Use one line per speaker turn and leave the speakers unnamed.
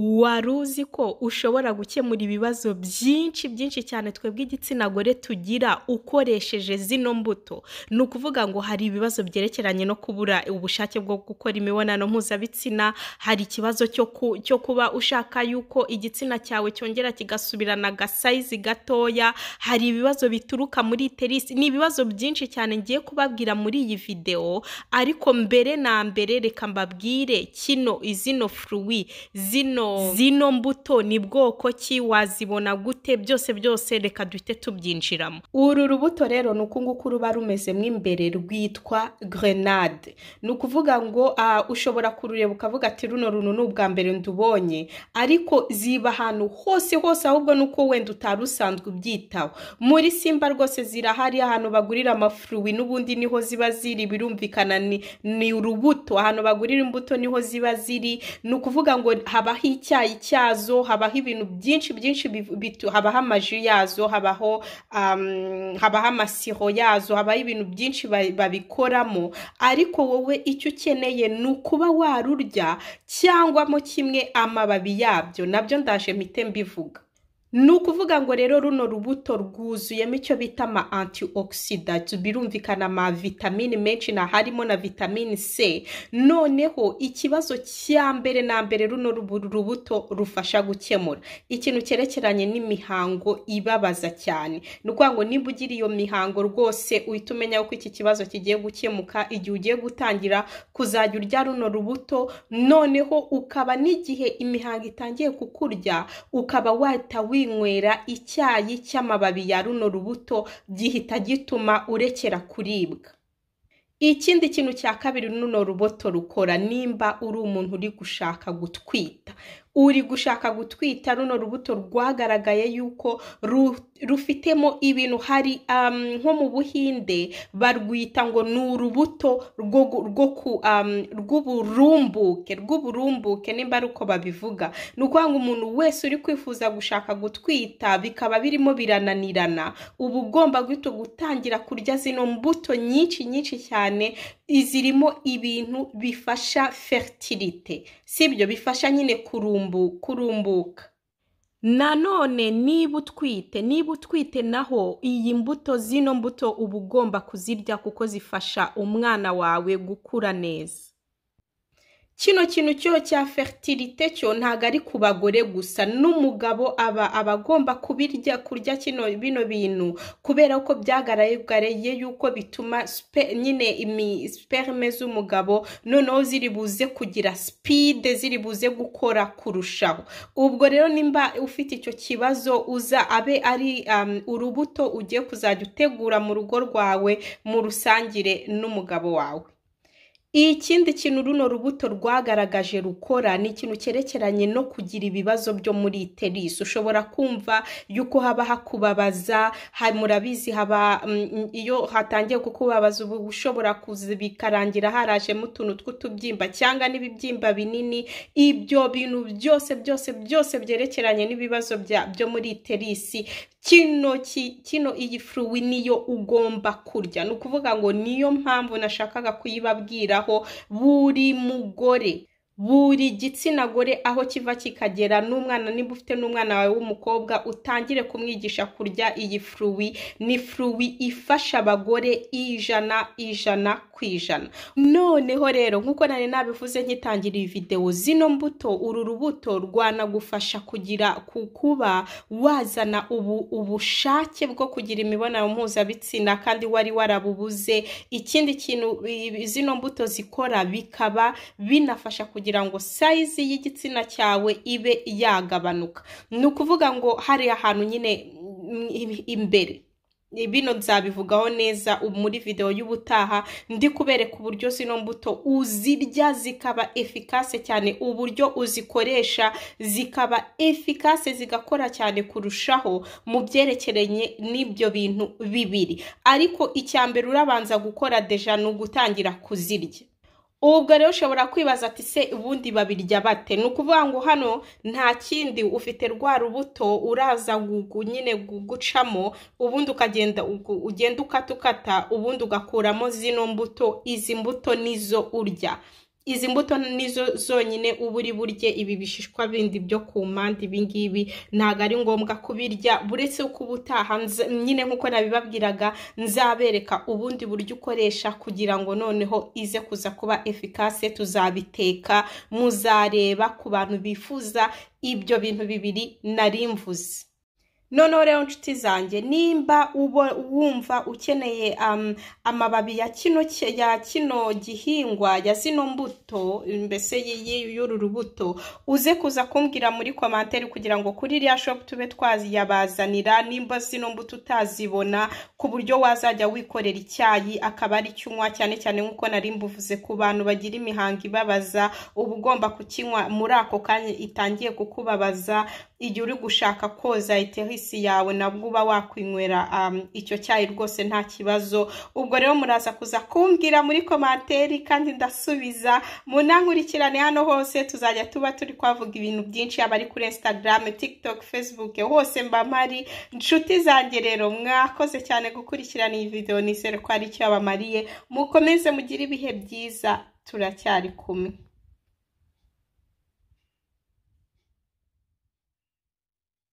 wari uzi ko ushobora gukemura ibibazo byinshi byinshi cyane twebwe igitsina gore tugira ukoresheje zino mbuto ni ukuvuga ngo hari ibibazo byerekeranye no kubura ubushake bwo gukora imibonano mpuzabitsina hari ikibazo cyo kuba ushaka yuko igitsina cyawe cyongera kigasubirana gasayizi gatoya hari ibibazo bituruka muri iterisi ni ibibazo byinshi cyane ngiye kubabwira muri iyi videwo ariko mbere na mbere reka mbabwire kino izino furuwi zino zino mbuto ni bwoko ki wazibona gute byose byose reka duhite tubyinjiramo uru rubuto rero ni uku nguku ruba rumeze mo imbere rwitwa grenade ni ukuvuga ngo ushobora kurureba ukavuga ati runo runo ni ubwa mbere ndubonye ariko ziba ahantu hose hose ahubwo ni uko wenda utari usanzwe ubyitaho muri simba rwose zirahari ahantu bagurira amafuruwi n'ubundi niho ziba ziri birumvikana ni urubuto ahantu bagurira imbuto niho ziba ziri ni ukuvuga ngo habaho icyayi cyazo habaho ibintu byinshi byinshi habaho amaji yazo habaho um, habaho amasiro yazo habaho ibintu byinshi babikoramo ariko wowe icyo ukeneye ni ukuba warurya cyangwamo kimwe amababi yabyo nabyo ndaje mite mbivuga ni ukuvuga ngo rero runo rubuto rwuzuyemo icyo bita ama antioxidants birumvikana ama vitamini menshi na harimo na vitamine c noneho ikibazo cya mbere na mbere runo rubuto rufasha gukemura ikintu cyerekeranye n'imihango ibabaza cyane ni ukuvuga ngo niba ugira iyo mihango rwose uhita umenya ko iki kibazo kigiye gukemuka igihe ugiye gutangira kuzajya urya runo rubuto noneho ukaba n'igihe imihango itangiye kukurya ukaba wahita wi winywera icyayi cy'amababi ya runo rubuto gihita gituma urekera kuribwa ikindi kintu cya kabiri runo rubuto rukora nimba uri umuntu uri gushaka gutwita uri gushaka gutwita runo rubuto rwagaragaye yuko rufitemo ibintu hari um, nko mu buhinde barwita ngo ni urubuto um, rw'uburumbuke rw'uburumbuke nimba ari uko babivuga ni ukuvuga ngo umuntu wese uri kwifuza gushaka gutwita bikaba birimo birananirana uba ugomba guhita gutangira kurya zino mbuto nyinshi nyinshi cyane izirimo ibintu bifasha fetirite si byo bifasha nyine kurumba akagumbu kurumbuka nanone niba utwite niba utwite naho iyi mbuto zino mbuto uba ugomba kuzirya kuko zifasha umwana wawe gukura neza kino kintu cyo cya fertilite cyo ntabwo ari ku bagore gusa n'umugabo aba abagomba kubirya kurya kino bino bintu kubera ko byagaragaye yuko bituma nyine sperme z'umugabo noneho ziri buze kugira sipide ziri buze gukora kurushaho ubwo rero nimba ufite icyo kibazo uza abe ari um, urubuto ugiye kuzajya utegura mu rugo rwawe mu rusangire n'umugabo wawe Ikindi kintu runo rubuto rwagaragaje rukora ni ikintu cyerekeranye no kugira ibibazo byo muri terisi ushobora kumva yuko haba hakubabaza murabizi haba mm, iyo hatangiye kukubabaza ubu ushobora kuza bikarangira harajemo utuntu tw'utubyimba cyangwa n'ibibyimba binini ibyo bintu byose byose byose byerekeranye n'ibibazo byo muri terisi kino kino iyi furuwi niyo ugomba kurya ni ukuvuga ngo niyo mpamvu nashakaga kuyibabwira kubivugaho buri mugore buri gitsina gore aho kiva kikagera n'umwana niba ufite n'umwana wawe w'umukobwa utangire kumwigisha kurya iyi furuwi ni furuwi ifasha abagore ijana ijana ku ijana noneho rero nk'uko nari nabivuze nkitangira iyi videwo zino mbuto uru rubuto rwanagufasha kugira kuba wazana ubu ubushake bwo kugira imibonano mpuzabitsina kandi wari warabubuze ikindi kintu zino mbuto zikora bikaba binafasha kugira kugira ngo sayizi y'igitsina cyawe ibe yagabanuka ni ukuvuga ngo hari ahantu nyine mm, imbere bino nzabivugaho neza muri videwo y'ubutaha ndi kubereka uburyo zino mbuto uzirya zikaba efikase cyane uburyo uzikoresha zikaba efikase zigakora cyane kurushaho mu byerekeranye n'ibyo bintu bibiri ariko icya mbere urabanza gukora deja ni ugutangira kuzirya ubwo rero ushobora kwibaza ati se ubundi babirya bate ni ukuvuga ngo hano nta kindi ufite rwa rubuto uraza nyine gucamo ubundi ukagenda ugenda ukata ukata ubundi ugakuramo zino mbuto izi mbuto nizo urya izi mbuto nizo zonyine uba uri burye ibi bishishwa bindi byo ku mpande ibingibi ntabwo ari ngombwa kubirya buretse ko ubutaha nyine nk'uko nabibabwiraga nzabereka ubundi buryo ukoresha kugira ngo noneho ize kuza kuba efikase tuzabiteka muzareba ku bantu bifuza ibyo bintu bibiri nari mvuze noneho rero inshuti zanjye nimba wumva ukeneye um, amababi ya kino ya kino gihingwa ya zino mbuto mbese y'uru rubuto uze kuza kumbwira muri komantere kugira ngo kuri iriya shopu tube twaziyabazanira nimba zino mbuto utazibona ku buryo wazajya wikorera icyayi akaba ari cyunywa cyane cyane nk'uko nari mbuvuze ku bantu bagira imihango ibabaza uba ugomba kukinywa muri ako kanya itangiye kukubabaza igihe uri gushaka koza iterisi yawe nabwo uba wakwinywera um, icyo cyayi rwose nta kibazo ubwo rero muraza kuza kumbwira muri komantere kandi ndasubiza munankurikirane hano hose tuzajya tuba turi kwavuga ibintu byinshi yaba ari kuri instagram tiktok facebook hose mba mpari inshuti zanjye rero mwakoze cyane gukurikirana iyi videwo nizere ko hari icyo yabamariye mukomeze mugire ibihe byiza turacyari kumwe